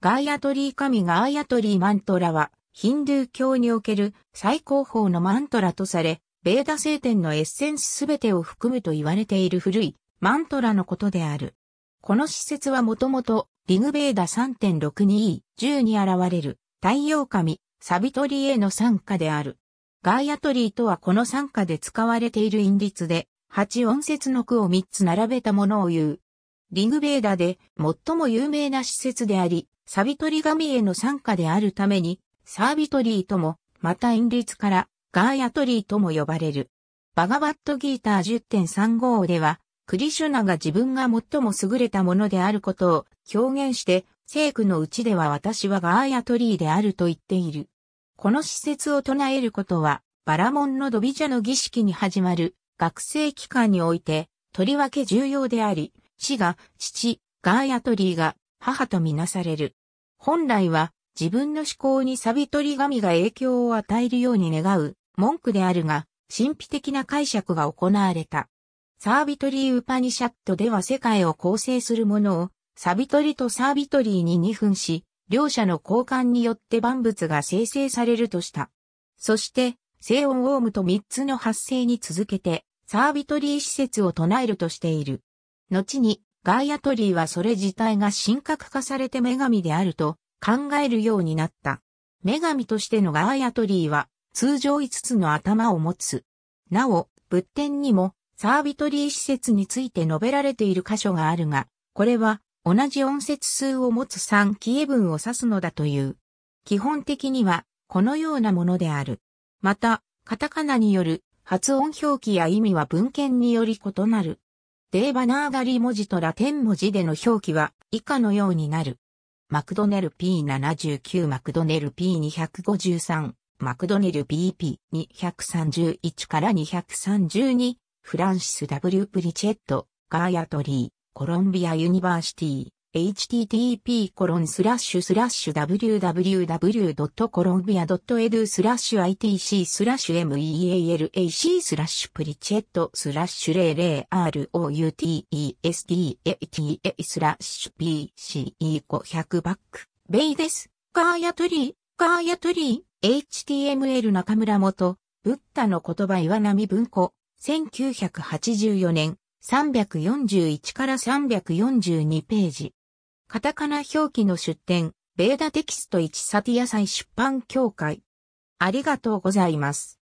ガーヤトリー神ガーヤトリーマントラは、ヒンドゥー教における最高峰のマントラとされ、ベーダ聖典のエッセンスすべてを含むと言われている古いマントラのことである。この施設はもともと、リグベーダ 3.62E10 に現れる太陽神、サビトリへの参加である。ガーヤトリーとはこの参加で使われている因律で、8音節の句を3つ並べたものを言う。リグベーダで最も有名な施設であり、サビトリ神への参加であるために、サービトリーとも、また因律から、ガーヤトリーとも呼ばれる。バガバットギーター10.35では、クリシュナが自分が最も優れたものであることを表現して、聖句のうちでは私はガーヤトリーであると言っている。この施設を唱えることは、バラモンのドビジャの儀式に始まる学生期間において、とりわけ重要であり、死が父、ガーヤトリーが母とみなされる。本来は自分の思考にサビ取り神が影響を与えるように願う文句であるが、神秘的な解釈が行われた。サービトリー・ウパニシャットでは世界を構成するものをサビトリとサービトリーに二分し、両者の交換によって万物が生成されるとした。そして、西音オウムと三つの発生に続けて、サービトリー施設を唱えるとしている。後に、ガイアトリーはそれ自体が神格化されて女神であると考えるようになった。女神としてのガーヤトリーは通常5つの頭を持つ。なお、仏典にもサービトリー施設について述べられている箇所があるが、これは同じ音節数を持つ3キエ文を指すのだという。基本的にはこのようなものである。また、カタカナによる発音表記や意味は文献により異なる。デーバナーガリ文字とラテン文字での表記は以下のようになる。マクドネル P79 マクドネル P253 マクドネル PP231 から232フランシス W プリチェットガーヤトリーコロンビアユニバーシティ http://www.columbia.edu スラッシュ itc スラッシュ mealac スラッシュプリチェットスラッシュ 00routesdata スラッシュ pce500 バックベイです。ガーヤトリー、ガーヤトリー、html 中村元、ブッダの言葉岩波文庫、1984年、341から342ページ。カタカナ表記の出典、ベーダテキスト1サティア祭出版協会。ありがとうございます。